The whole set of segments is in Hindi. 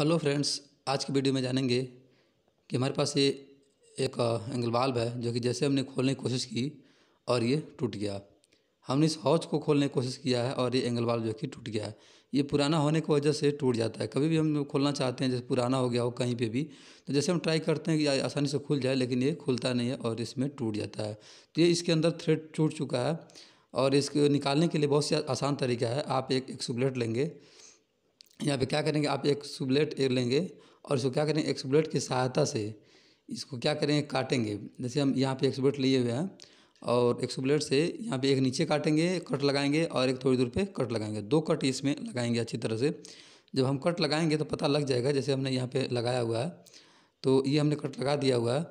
हेलो फ्रेंड्स आज की वीडियो में जानेंगे कि हमारे पास ये एक एंगल बाल्ब है जो कि जैसे हमने खोलने की कोशिश की और ये टूट गया हमने इस हौज को खोलने की कोशिश किया है और ये एंगल वाल्व जो कि टूट गया है ये पुराना होने की वजह से टूट जाता है कभी भी हम खोलना चाहते हैं जैसे पुराना हो गया हो कहीं पर भी तो जैसे हम ट्राई करते हैं कि आसानी से खुल जाए लेकिन ये खुलता नहीं है और इसमें टूट जाता है तो ये इसके अंदर थ्रेड टूट चुका है और इसको निकालने के लिए बहुत से आसान तरीका है आप एक एक्सुबलेट लेंगे यहाँ पे क्या करेंगे आप एक सुबलेट ए लेंगे और इसको क्या करेंगे एक सुबलेट की सहायता से इसको क्या करेंगे काटेंगे जैसे हम यहाँ पे एक सुबलेट लिए हुए हैं और एक सुबलेट से यहाँ पे एक नीचे काटेंगे कट लगाएंगे और एक थोड़ी दूर पे कट लगाएंगे दो कट इसमें लगाएंगे अच्छी तरह से जब हम कट लगाएंगे तो पता लग जाएगा जैसे हमने यहाँ पर लगाया हुआ है तो ये हमने कट लगा दिया हुआ है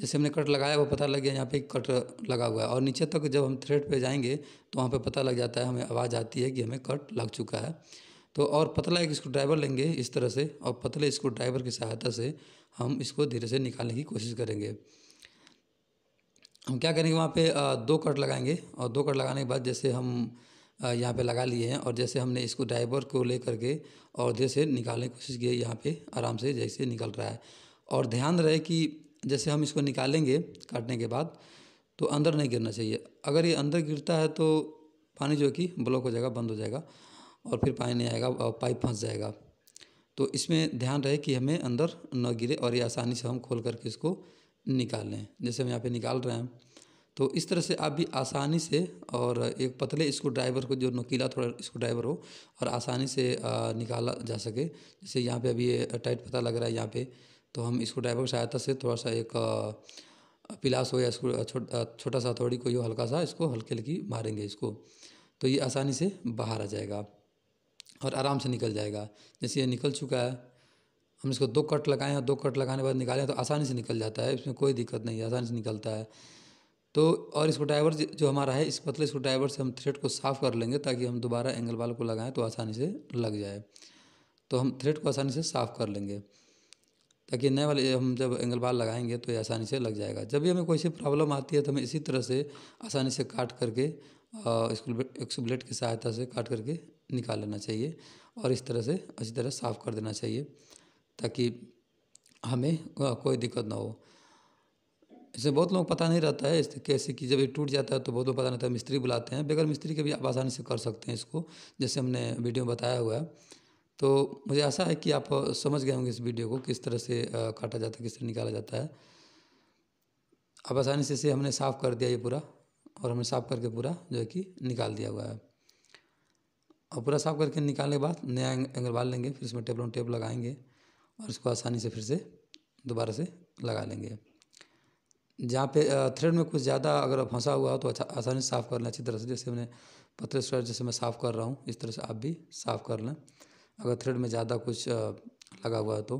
जैसे हमने कट लगाया वो पता लग गया यहाँ पे कट लगा हुआ है और नीचे तक जब हम थ्रेड पे जाएंगे तो वहाँ पे पता लग जाता है हमें आवाज़ आती है कि हमें कट लग चुका है तो और पतला एक स्क्रू ड्राइवर लेंगे इस तरह से और पतले स्क्रू ड्राइवर की सहायता से हम इसको धीरे से निकालने की कोशिश करेंगे हम क्या करेंगे वहाँ पे दो कट लगाएंगे और दो कट लगाने के बाद जैसे हम यहाँ पे लगा लिए हैं और जैसे हमने इसको ड्राइवर को ले करके और धीरे से निकालने की कोशिश की है यहाँ पे आराम से जैसे निकल रहा है और ध्यान रहे कि जैसे हम इसको निकालेंगे काटने के बाद तो अंदर नहीं गिरना चाहिए अगर ये अंदर गिरता है तो पानी जो कि ब्लॉक हो जाएगा बंद हो जाएगा और फिर पानी नहीं आएगा पाइप फंस जाएगा तो इसमें ध्यान रहे कि हमें अंदर न गिरे और ये आसानी से हम खोल करके इसको निकाल लें जैसे हम यहाँ पे निकाल रहे हैं तो इस तरह से आप भी आसानी से और एक पतले इसको ड्राइवर को जो नकीला थोड़ा इसको ड्राइवर हो और आसानी से निकाला जा सके जैसे यहाँ पे अभी ये टाइट पता लग रहा है यहाँ पे तो हम इसको ड्राइवर की सहायता से थोड़ा सा एक पिलास हो या इसको छोटा सा हथौड़ी कोई हल्का सा इसको हल्की हल्की मारेंगे इसको तो ये आसानी से बाहर आ जाएगा आप और आराम से निकल जाएगा जैसे ये निकल चुका है हम इसको दो कट लगाएं और दो कट लगाने के बाद निकालें तो आसानी से निकल जाता है इसमें कोई दिक्कत नहीं है आसानी से निकलता है तो और इसको ड्राइवर जो हमारा है इस पतले इसको ड्राइवर से हम थ्रेड को साफ़ कर लेंगे ताकि हम दोबारा एंगल बाल को लगाएं तो आसानी से लग जाए तो हम थ्रेड को आसानी से साफ़ कर लेंगे ताकि नए वाले हम जब एंगल बाल लगाएंगे तो ये आसानी से लग जाएगा जब भी हमें कोई सी प्रॉब्लम आती है तो हमें इसी तरह से आसानी से काट करके इसको एक्सो ब्लेड की सहायता से काट करके निकाल लेना चाहिए और इस तरह से अच्छी तरह साफ़ कर देना चाहिए ताकि हमें कोई दिक्कत ना हो इससे बहुत लोग पता नहीं रहता है इससे कैसे कि जब ये टूट जाता है तो बहुत लोग पता नहीं रहता है मिस्त्री बुलाते हैं बगैर मिस्त्री के भी आप आसानी से कर सकते हैं इसको जैसे हमने वीडियो में बताया हुआ है तो मुझे आशा है कि आप समझ गए होंगे इस वीडियो को किस तरह से काटा जाता है किस तरह निकाला जाता है अब आसानी से इसे हमने साफ़ कर दिया ये पूरा और हमने साफ़ करके पूरा जो है कि निकाल दिया हुआ है और पूरा साफ़ करके निकालने के बाद नया एंगल बाल लेंगे फिर उसमें टेबल ऑन टेप लगाएंगे और इसको आसानी से फिर से दोबारा से लगा लेंगे जहाँ पे थ्रेड में कुछ ज़्यादा अगर फंसा हुआ हो तो अच्छा आसानी से साफ़ कर लें अच्छी तरह से जैसे मैंने पतले स्वेटर जैसे मैं साफ़ कर रहा हूँ इस तरह से आप भी साफ़ कर लें अगर थ्रेड में ज़्यादा कुछ लगा हुआ है तो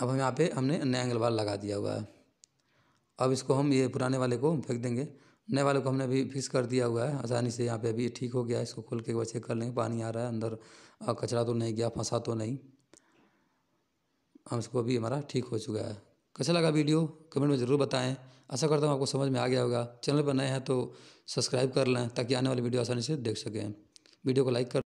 अब हम यहाँ पे हमने नया एंगल बाल लगा दिया हुआ है अब इसको हम ये पुराने वाले को फेंक देंगे नए वाले को हमने अभी फिक्स कर दिया हुआ है आसानी से यहाँ पे अभी ठीक हो गया है इसको खोल के एक बार चेक कर लेंगे पानी आ रहा है अंदर कचरा तो नहीं गया फंसा तो नहीं हम इसको अभी हमारा ठीक हो चुका है कैसा लगा वीडियो कमेंट में ज़रूर बताएं आशा करता हूँ आपको समझ में आ गया होगा चैनल पर नए हैं तो सब्सक्राइब कर लें ताकि आने वाली वीडियो आसानी से देख सकें वीडियो को लाइक कर